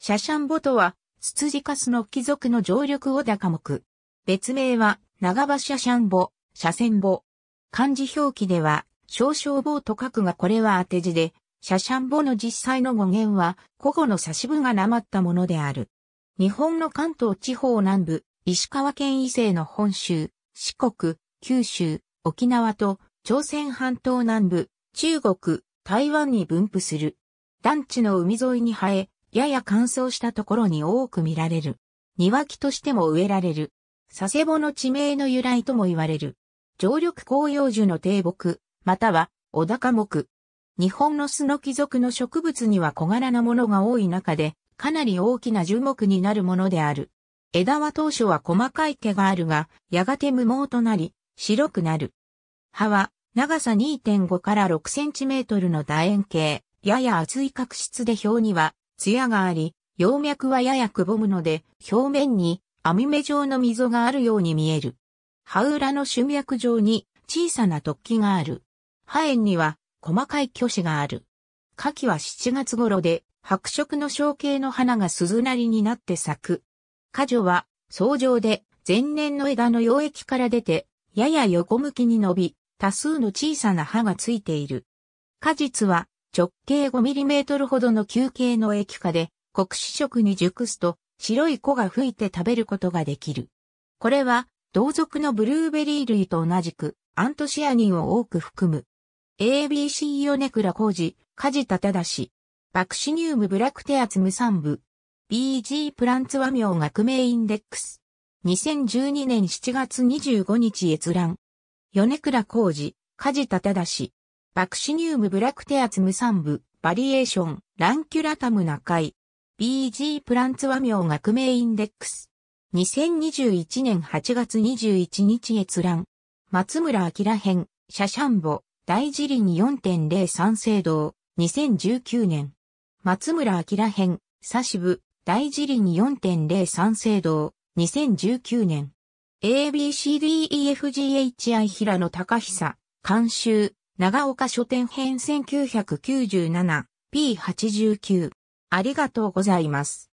シャシャンボとは、ツツジカスの貴族の常緑を打高目。別名は、長場シャシャンボ、シャセンボ。漢字表記では、少々棒と書くがこれは当て字で、シャシャンボの実際の語源は、古語の差し部がなまったものである。日本の関東地方南部、石川県以西の本州、四国、九州、沖縄と、朝鮮半島南部、中国、台湾に分布する。団地の海沿いに生え、やや乾燥したところに多く見られる。庭木としても植えられる。佐世保の地名の由来とも言われる。常緑紅葉樹の低木、または小高木。日本のスノキ族の植物には小柄なものが多い中で、かなり大きな樹木になるものである。枝は当初は細かい毛があるが、やがて無毛となり、白くなる。葉は長さ2.5から6センチメートルの楕円形、やや厚い角質で表には艶があり、葉脈はややくぼむので、表面に網目状の溝があるように見える。葉裏の春脈状に小さな突起がある。葉炎には細かい巨子がある。夏季は7月頃で白色の小径の花が鈴なりになって咲く。花女は草状で前年の枝の溶液から出て、やや横向きに伸び、多数の小さな葉がついている。果実は直径 5mm ほどの球形の液化で、黒子色に熟すと、白い粉が吹いて食べることができる。これは、同族のブルーベリー類と同じく、アントシアニンを多く含む。ABC ヨネクラ工事、梶ダシ。バクシニウムブラクテアツム産部。BG プランツ和名学名インデックス。2012年7月25日閲覧。米倉浩二、梶ダシ。バクシニウムブラクテアツム三部、バリエーション、ランキュラタムナカイ、BG プランツ和名学名インデックス。2021年8月21日閲覧。松村明編、シャシャンボ、大辞林4.03聖堂、2019年。松村明編、サシブ、大辞林4.03聖堂、2019年。ABCDEFGHI 平野隆久、監修、長岡書店編 1997P89。ありがとうございます。